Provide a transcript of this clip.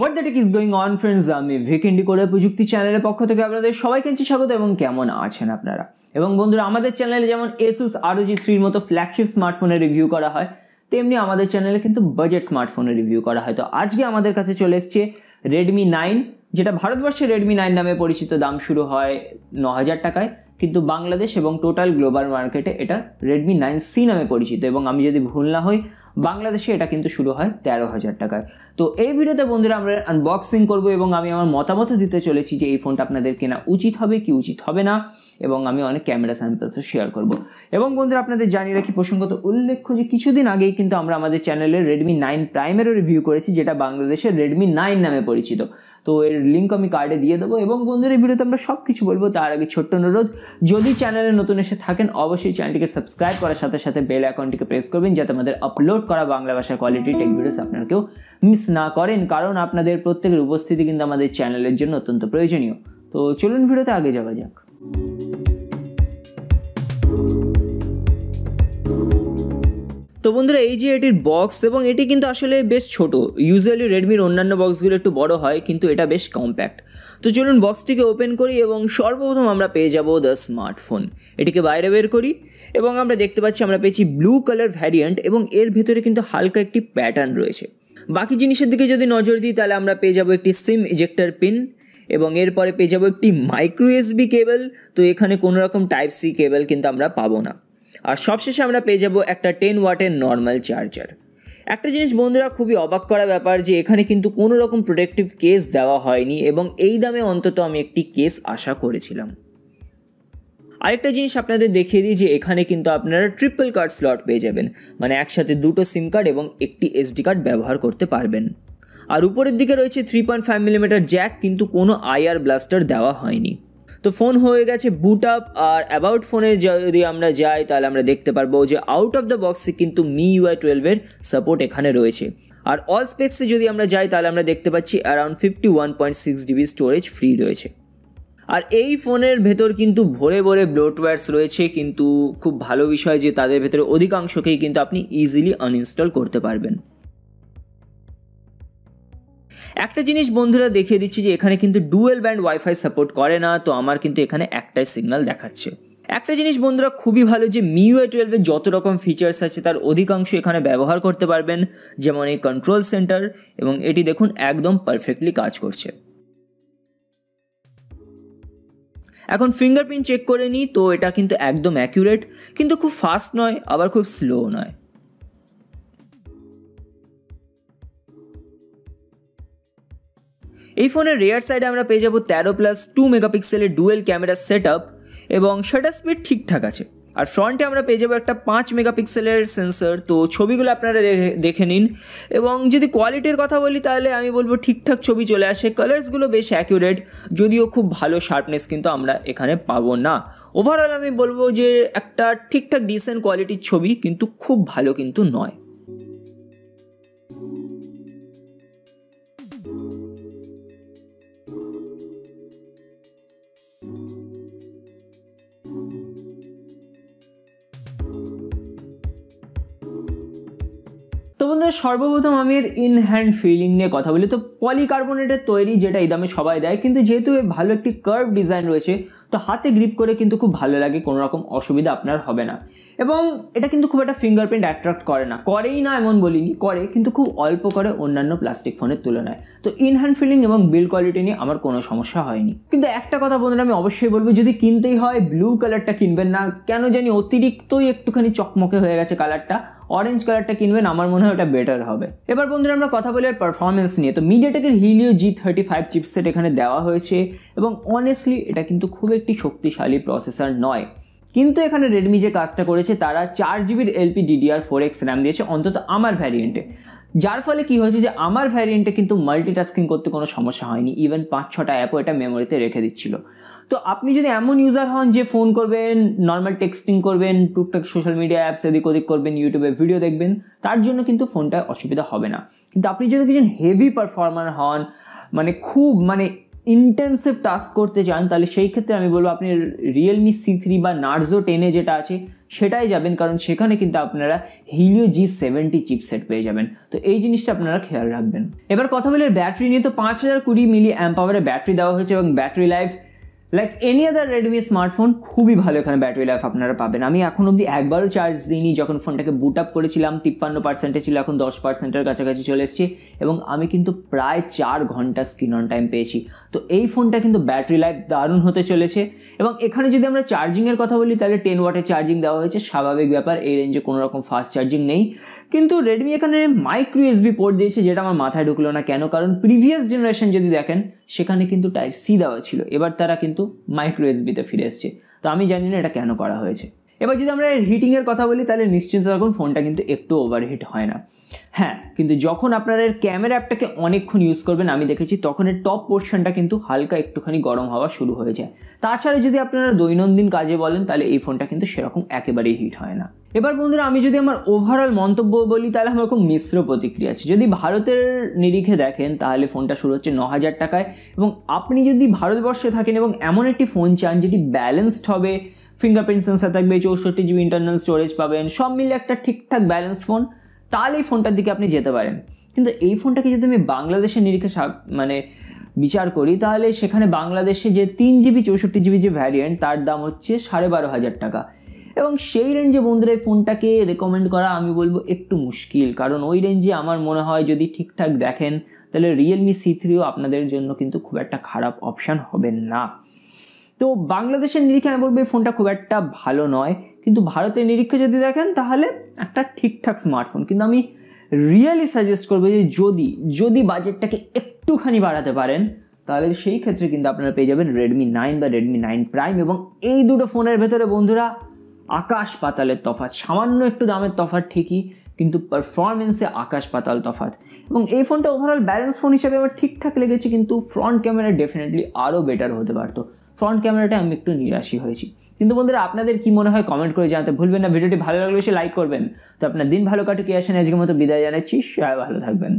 what that is going on friends আমি ভিকেন্ডি করে প্রযুক্তি চ্যানেলের পক্ষ থেকে আপনাদের সবাইকে স্বাগত এবং কেমন আছেন আপনারা এবং বন্ধুরা আমাদের চ্যানেলে যেমন এসুস আরও জি থ্রির মতো ফ্ল্যাগশিপ স্মার্টফোনের রিভিউ করা হয় তেমনি আমাদের চ্যানেলে কিন্তু বাজেট স্মার্টফোনের রিভিউ করা হয় তো আজকে আমাদের কাছে চলে এসেছে রেডমি নাইন যেটা ভারতবর্ষে রেডমি নাইন নামে পরিচিত দাম শুরু হয় ন হাজার টাকায় কিন্তু বাংলাদেশ এবং টোটাল গ্লোবাল মার্কেটে এটা রেডমি নাইন সি নামে পরিচিত এবং আমি যদি ভুল না হই বাংলাদেশে এটা কিন্তু শুরু হয় তেরো হাজার টাকায় তো এই ভিডিওতে বন্ধুরা আমরা আনবক্সিং করব এবং আমি আমার মতামত দিতে চলেছি যে এই ফোনটা আপনাদের কেনা উচিত হবে কি উচিত হবে না এবং আমি অনেক ক্যামেরা স্যাম্পলসও শেয়ার করব এবং বন্ধুরা আপনাদের জানিয়ে রাখি প্রসঙ্গত উল্লেখ্য যে কিছুদিন আগেই কিন্তু আমরা আমাদের চ্যানেলে রেডমি নাইন প্রাইমেরও রিভিউ করেছি যেটা বাংলাদেশের রেডমি নাইন নামে পরিচিত তো এর লিঙ্ক আমি কার্ডে দিয়ে দেবো এবং বন্ধুরা এই ভিডিওতে আমরা সব কিছু বলবো তার আগে ছোট্ট অনুরোধ যদি চ্যানেলে নতুন এসে থাকেন অবশ্যই চ্যানেলটিকে সাবস্ক্রাইব করার সাথে সাথে বেল অ্যাকাউন্টটিকে প্রেস করবেন যাতে আমাদের আপলোড করা বাংলা ভাষার কোয়ালিটি টেক ভিডিওস আপনারা কেউ মিস না করেন কারণ আপনাদের প্রত্যেকের উপস্থিতি কিন্তু আমাদের চ্যানেলের জন্য অত্যন্ত প্রয়োজনীয় তো চলুন ভিডিওতে আগে যাওয়া যাক তো বন্ধুরা এই যে এটির বক্স এবং এটি কিন্তু আসলে বেশ ছোট ইউজুয়ালি রেডমির অন্যান্য বক্সগুলো একটু বড় হয় কিন্তু এটা বেশ কম্প্যাক্ট তো চলুন বক্সটিকে ওপেন করি এবং সর্বপ্রথম আমরা পেয়ে যাব দ্য স্মার্টফোন এটিকে বাইরে বের করি এবং আমরা দেখতে পাচ্ছি আমরা পেয়েছি ব্লু কালার ভ্যারিয়েন্ট এবং এর ভেতরে কিন্তু হালকা একটি প্যাটার্ন রয়েছে বাকি জিনিসের দিকে যদি নজর দিই তাহলে আমরা পেয়ে যাব একটি সিম ইজেক্টার পিন এবং এরপরে পেয়ে যাব একটি মাইক্রো এসবি কেবল তো এখানে কোনো রকম টাইপ সি কেবল কিন্তু আমরা পাবো না আর সবশেষে আমরা পেয়ে যাব একটা টেন ওয়াটের নর্মাল চার্জার একটা জিনিস বন্ধুরা খুবই অবাক করা ব্যাপার যে এখানে কিন্তু কোনো রকম প্রোটেক্টিভ কেস দেওয়া হয়নি এবং এই দামে অন্তত আমি একটি কেস আশা করেছিলাম আরেকটা জিনিস আপনাদের দেখিয়ে দিই যে এখানে কিন্তু আপনারা ট্রিপল কার্ড স্লট পেয়ে যাবেন মানে একসাথে দুটো সিম কার্ড এবং একটি এসডি কার্ড ব্যবহার করতে পারবেন আর উপরের দিকে রয়েছে three point five millimetre jack কিন্তু কোনো আইআর ব্লাস্টার দেওয়া হয়নি তো ফোন হয়ে গেছে বুট আপ আর অ্যাবাউট ফোনে যদি আমরা যাই তাহলে আমরা দেখতে পারবো যে আউট অফ দ্য বক্সে কিন্তু মি ইউআই টুয়েলভের সাপোর্ট এখানে রয়েছে আর অল স্পেক্সে যদি আমরা যাই তাহলে আমরা দেখতে পাচ্ছি around fifty one point six GB storage free রয়েছে আর এই ফোনের ভেতর কিন্তু ভরে ভরে ব্লোটওয়্যার্স রয়েছে কিন্তু খুব ভালো বিষয় যে তাদের ভেতরে অধিকাংশকেই কিন্তু আপনি ইজিলি আনইনস্টল করতে পারবেন একটা জিনিস বন্ধুরা দেখিয়ে দিচ্ছি যে এখানে কিন্তু ডুয়েল ব্যান্ড ওয়াইফাই সাপোর্ট করে না তো আমার কিন্তু এখানে একটাই সিগন্যাল দেখাচ্ছে একটা জিনিস বন্ধুরা খুবই ভালো যে মিউএ টুয়েলভের যত রকম ফিচার্স আছে তার অধিকাংশ এখানে ব্যবহার করতে পারবেন যেমন এই কন্ট্রোল সেন্টার এবং এটি দেখুন একদম পারফেক্টলি কাজ করছে এখন ফিঙ্গারপ্রিন্ট চেক করে নিই তো এটা কিন্তু একদম অ্যাকিউরেট কিন্তু খুব ফাস্ট নয় আবার খুব স্লো নয় এই ফোনের রেয়ার সাইডে আমরা পেয়ে যাবো তেরো প্লাস টু মেগাপিক্সেলের ডুয়েল ক্যামেরা সেট এবং শাটার স্পিড ঠিকঠাক আছে আর ফ্রন্টে আমরা পেয়ে যাবো একটা পাঁচ মেগাপিক্সেলের সেন্সর তো ছবিগুলো আপনারা দেখে নিন এবং যদি কোয়ালিটির কথা বলি তাহলে আমি বলবো ঠিকঠাক ছবি চলে আসে কালার্সগুলো বেশ অ্যাকিউরেট যদিও খুব ভালো শার্পনেস কিন্তু আমরা এখানে পাবো না ওভারঅল আমি বলবো যে একটা ঠিকঠাক ডিসেন্ট কোয়ালিটির ছবি কিন্তু খুব ভালো কিন্তু নয় তো বন্ধুরা সর্বপ্রথম আমি এর ইন হ্যান্ড ফিলিং নিয়ে কথা বলি তো পলিকার্বনেটের তৈরি যেটা এই দামে সবাই দেয় কিন্তু যেহেতু ভালো একটি কার্ভ ডিজাইন রয়েছে তো হাতে গ্রিপ করে কিন্তু খুব ভালো লাগে কোনো রকম অসুবিধা আপনার হবে না এবং এটা কিন্তু খুব একটা ফিঙ্গারপ্রিন্ট অ্যাট্রাক্ট করে না করেই না এমন বলিনি করে কিন্তু খুব অল্প করে অন্যান্য প্লাস্টিক ফোনের তুলনায় তো ইন হ্যান্ড ফিলিং এবং বিল কোয়ালিটি নিয়ে আমার কোনো সমস্যা হয়নি কিন্তু একটা কথা বন্ধুরা আমি অবশ্যই বলবো যদি কিনতেই হয় ব্লু কালারটা কিনবেন না কেন জানি অতিরিক্তই একটুখানি চকমকে হয়ে গেছে কালারটা অরেঞ্জ কালারটা কিনবেন আমার মনে হয় ওটা বেটার হবে এবার বন্ধুরা আমরা কথা বলি আর পারফরমেন্স নিয়ে তো মিডিয়াটেকের Helio G thirty five chipset এখানে দেওয়া হয়েছে এবং অনেস্টলি এটা কিন্তু খুব একটি শক্তিশালী প্রসেসর নয় কিন্তু এখানে রেডমি যে কাজটা করেছে তারা চার জিবির LP DDR four X RAM দিয়েছে অন্তত আমার ভ্যারিয়েন্টে যার ফলে কি হয়েছে যে আমার ভ্যারিয়েন্টে কিন্তু মাল্টিটাস্কিং করতে কোনো সমস্যা হয়নি ইভেন পাঁচ ছটা অ্যাপও এটা মেমোরিতে রেখে দিচ্ছিল তো আপনি যদি এমন ইউজার হন যে ফোন করবেন নর্মাল টেক্সটিং করবেন টুকটাক সোশ্যাল মিডিয়া অ্যাপস এদিক ওদিক করবেন ইউটিউবে ভিডিও দেখবেন তার জন্য কিন্তু ফোনটা অসুবিধা হবে না কিন্তু আপনি যদি কিছু হেভি পারফর্মার হন মানে খুব মানে ইন্টেন্সিভ টাস্ক করতে চান তাহলে সেই ক্ষেত্রে আমি বলবো আপনি রিয়েলমি সি থ্রি বা নার্জো টেনে যেটা আছে সেটাই যাবেন কারণ সেখানে কিন্তু আপনারা হিলিও জি সেভেন্টি চিপসেট পেয়ে যাবেন তো এই জিনিসটা আপনারা খেয়াল রাখবেন এবার কথা বলে ব্যাটারি নিয়ে তো পাঁচ হাজার কুড়ি মিলি অ্যাম্পাওয়ারের ব্যাটারি দেওয়া হয়েছে এবং battery life like any other Redmi smartphone খুবই ভালো এখানে ব্যাটারি লাইফ আপনারা পাবেন আমি এখন অবধি একবারও চার্জ দিইনি যখন ফোনটাকে বুট আপ করেছিলাম তিপ্পান্ন পার্সেন্টে ছিল এখন দশ পার্সেন্টের কাছাকাছি চলে এসেছি এবং আমি কিন্তু প্রায় চার ঘন্টা স্ক্রিন অন টাইম পেয়েছি তো এই ফোনটা কিন্তু ব্যাটারি লাইফ দারুণ হতে চলেছে এবং এখানে যদি আমরা চার্জিংয়ের কথা বলি তাহলে টেন ওয়াটের চার্জিং দেওয়া হয়েছে স্বাভাবিক ব্যাপার এই রেঞ্জে কোনো রকম ফাস্ট চার্জিং নেই কিন্তু রেডমি এখানে মাইক্রো এসবি পোর্ট দিয়েছে যেটা আমার মাথায় ঢুকলো না কেন কারণ প্রিভিয়াস জেনারেশন যদি দেখেন সেখানে কিন্তু টাইপ সি দেওয়া ছিল এবার তারা কিন্তু কিন্তু মাইক্রো এসবিতে ফিরে এসছে তো আমি জানি না এটা কেন করা হয়েছে এবার যদি আমরা হিটিংয়ের কথা বলি তাহলে নিশ্চিন্ত রাখুন ফোনটা কিন্তু একটু ওভারহিট হয় না হ্যাঁ কিন্তু যখন আপনারা এর ক্যামেরা অ্যাপটাকে অনেকক্ষণ ইউজ করবেন আমি দেখেছি তখন এর টপ পোর্শনটা কিন্তু হালকা একটুখানি গরম হওয়া শুরু হয়ে যায় তাছাড়া যদি আপনারা দৈনন্দিন কাজে বলেন তাহলে এই ফোনটা কিন্তু সেরকম একেবারেই হিট হয় না এবার বন্ধুরা আমি যদি আমার ওভারঅল মন্তব্য বলি তাহলে আমার খুব মিশ্র প্রতিক্রিয়া আছে যদি ভারতের নিরিখে দেখেন তাহলে ফোনটা শুরু হচ্ছে ন হাজার টাকায় এবং আপনি যদি ভারতবর্ষে থাকেন এবং এমন একটি ফোন চান যেটি ব্যালেন্সড হবে ফিঙ্গারপ্রিন্ট সেন্সার থাকবে চৌষট্টি জিবি ইন্টারনাল স্টোরেজ পাবেন সব মিলে একটা ঠিকঠাক ব্যালেন্সড ফোন তাহলে এই ফোনটার দিকে আপনি যেতে পারেন কিন্তু এই ফোনটাকে যদি আমি বাংলাদেশের নিরীক্ষা মানে বিচার করি তাহলে সেখানে বাংলাদেশে যে তিন জিবি চৌষট্টি জিবি যে ভ্যারিয়েন্ট তার দাম হচ্ছে সাড়ে বারো হাজার টাকা এবং সেই রেঞ্জে বন্ধুরা এই ফোনটাকে রেকমেন্ড করা আমি বলবো একটু মুশকিল কারণ ওই রেঞ্জে আমার মনে হয় যদি ঠিকঠাক দেখেন তাহলে রিয়েলমি সি থ্রিও আপনাদের জন্য কিন্তু খুব একটা খারাপ অপশান হবে না তো বাংলাদেশের নিরীক্ষা আমি বলবো এই ফোনটা খুব একটা ভালো নয় কিন্তু ভারতের নিরীক্ষা যদি দেখেন তাহলে একটা ঠিকঠাক স্মার্টফোন কিন্তু আমি রিয়েলি সাজেস্ট করবো যে যদি যদি বাজেটটাকে একটুখানি বাড়াতে পারেন তাহলে সেই ক্ষেত্রে কিন্তু আপনারা পেয়ে যাবেন রেডমি নাইন বা রেডমি নাইন প্রাইম এবং এই দুটো ফোনের ভেতরে বন্ধুরা আকাশ পাতালের তফাৎ সামান্য একটু দামের তফাৎ ঠিকই কিন্তু পারফরমেন্সে আকাশ পাতাল তফাৎ এবং এই ফোনটা ওভারঅল ব্যালেন্স ফোন হিসেবে আমার ঠিকঠাক লেগেছে কিন্তু ফ্রন্ট ক্যামেরা ডেফিনেটলি আরও বেটার হতে পারতো ফ্রন্ট ক্যামেরাটা আমি একটু নিরাশই হয়েছি কিন্তু বন্ধুরা আপনাদের কি মনে হয় কমেন্ট করে জানাতে ভুলবেন না ভিডিওটি ভালো লাগলে সে লাইক করবেন তো আপনার দিন ভালো কাটুকি আসেন আজকের মতো বিদায় জানাচ্ছি সবাই ভালো থাকবেন